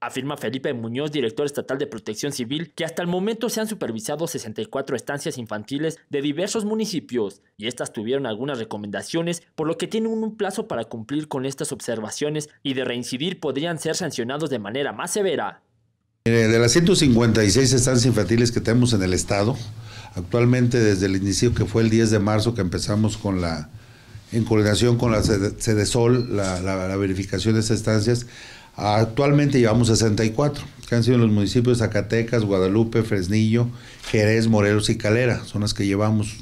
Afirma Felipe Muñoz, director estatal de Protección Civil, que hasta el momento se han supervisado 64 estancias infantiles de diversos municipios y estas tuvieron algunas recomendaciones, por lo que tienen un plazo para cumplir con estas observaciones y de reincidir podrían ser sancionados de manera más severa. De las 156 estancias infantiles que tenemos en el estado, actualmente desde el inicio que fue el 10 de marzo que empezamos con la en coordinación con la CEDESOL, la, la, verificación de estas estancias. Actualmente llevamos 64, que han sido los municipios de Zacatecas, Guadalupe, Fresnillo, Jerez, Morelos y Calera. Son las que llevamos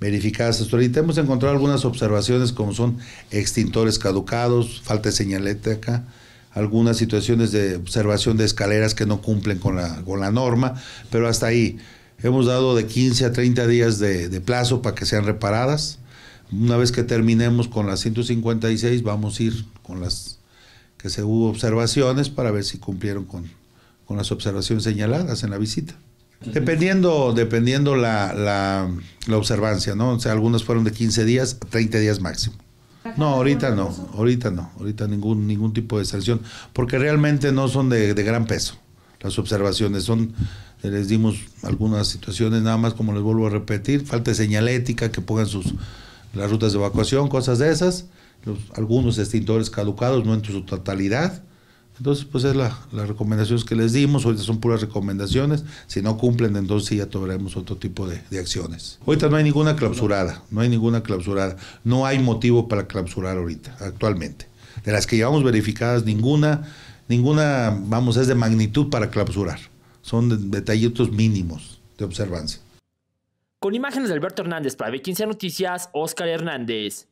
verificadas hasta ahorita. Hemos encontrado algunas observaciones como son extintores caducados, falta de señalética, algunas situaciones de observación de escaleras que no cumplen con la, con la norma, pero hasta ahí. Hemos dado de 15 a 30 días de, de plazo para que sean reparadas una vez que terminemos con las 156, vamos a ir con las que se hubo observaciones para ver si cumplieron con, con las observaciones señaladas en la visita. Dependiendo, dependiendo la, observancia, ¿no? O sea, algunas fueron de 15 días, 30 días máximo. No, ahorita no, ahorita no, ahorita ningún, ningún tipo de sanción, porque realmente no son de, de gran peso las observaciones, son, les dimos algunas situaciones nada más, como les vuelvo a repetir, falta de señalética, que pongan sus, las rutas de evacuación, cosas de esas, los, algunos extintores caducados, no en su totalidad. Entonces, pues es la, las recomendaciones que les dimos, ahorita son puras recomendaciones, si no cumplen, entonces ya tomaremos otro tipo de, de acciones. Ahorita no hay ninguna clausurada, no hay ninguna clausurada, no hay motivo para clausurar ahorita, actualmente. De las que llevamos verificadas, ninguna, ninguna, vamos, es de magnitud para clausurar, son detallitos mínimos de observancia. Con imágenes de Alberto Hernández para B15 Noticias, Oscar Hernández.